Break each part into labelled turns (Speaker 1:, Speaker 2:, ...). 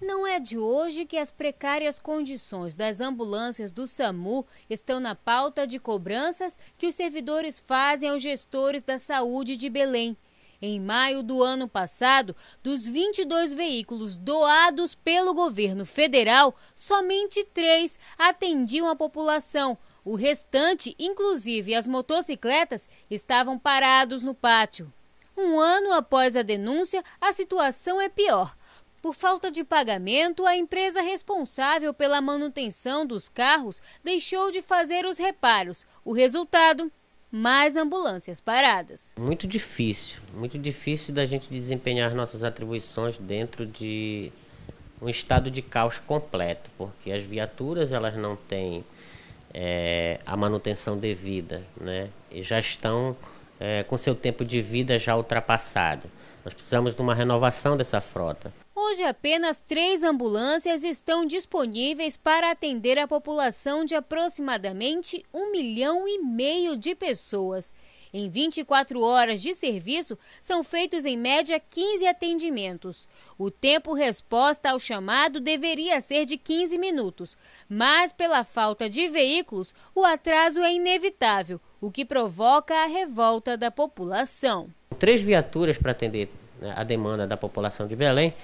Speaker 1: Não é de hoje que as precárias condições das ambulâncias do SAMU estão na pauta de cobranças que os servidores fazem aos gestores da saúde de Belém. Em maio do ano passado, dos 22 veículos doados pelo governo federal, somente três atendiam a população. O restante, inclusive as motocicletas, estavam parados no pátio. Um ano após a denúncia, a situação é pior. Por falta de pagamento, a empresa responsável pela manutenção dos carros deixou de fazer os reparos. O resultado? Mais ambulâncias paradas.
Speaker 2: Muito difícil, muito difícil da gente desempenhar nossas atribuições dentro de um estado de caos completo, porque as viaturas elas não têm é, a manutenção devida, né? E já estão é, com seu tempo de vida já ultrapassado. Nós precisamos de uma renovação dessa frota.
Speaker 1: Hoje, apenas três ambulâncias estão disponíveis para atender a população de aproximadamente um milhão e meio de pessoas. Em 24 horas de serviço, são feitos em média 15 atendimentos. O tempo resposta ao chamado deveria ser de 15 minutos, mas pela falta de veículos, o atraso é inevitável, o que provoca a revolta da população
Speaker 2: três viaturas para atender né, a demanda da população de Belém,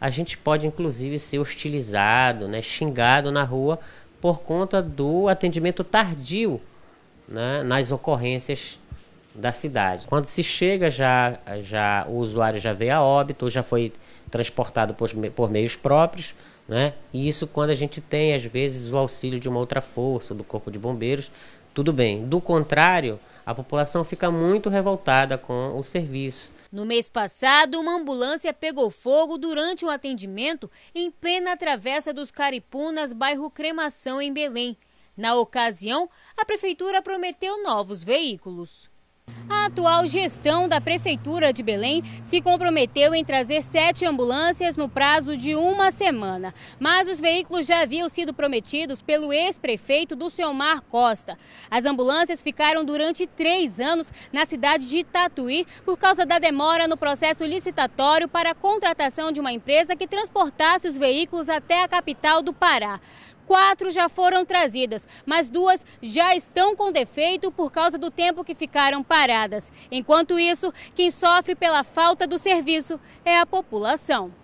Speaker 2: a gente pode inclusive ser hostilizado, né, xingado na rua por conta do atendimento tardio né, nas ocorrências da cidade. Quando se chega, já, já o usuário já veio a óbito, já foi transportado por, por meios próprios, né? E isso quando a gente tem, às vezes, o auxílio de uma outra força, do corpo de bombeiros, tudo bem. Do contrário, a população fica muito revoltada com o serviço.
Speaker 1: No mês passado, uma ambulância pegou fogo durante um atendimento em plena travessa dos Caripunas, bairro Cremação, em Belém. Na ocasião, a prefeitura prometeu novos veículos. A atual gestão da Prefeitura de Belém se comprometeu em trazer sete ambulâncias no prazo de uma semana. Mas os veículos já haviam sido prometidos pelo ex-prefeito do Selmar Costa. As ambulâncias ficaram durante três anos na cidade de Tatuí por causa da demora no processo licitatório para a contratação de uma empresa que transportasse os veículos até a capital do Pará quatro já foram trazidas, mas duas já estão com defeito por causa do tempo que ficaram paradas. Enquanto isso, quem sofre pela falta do serviço é a população.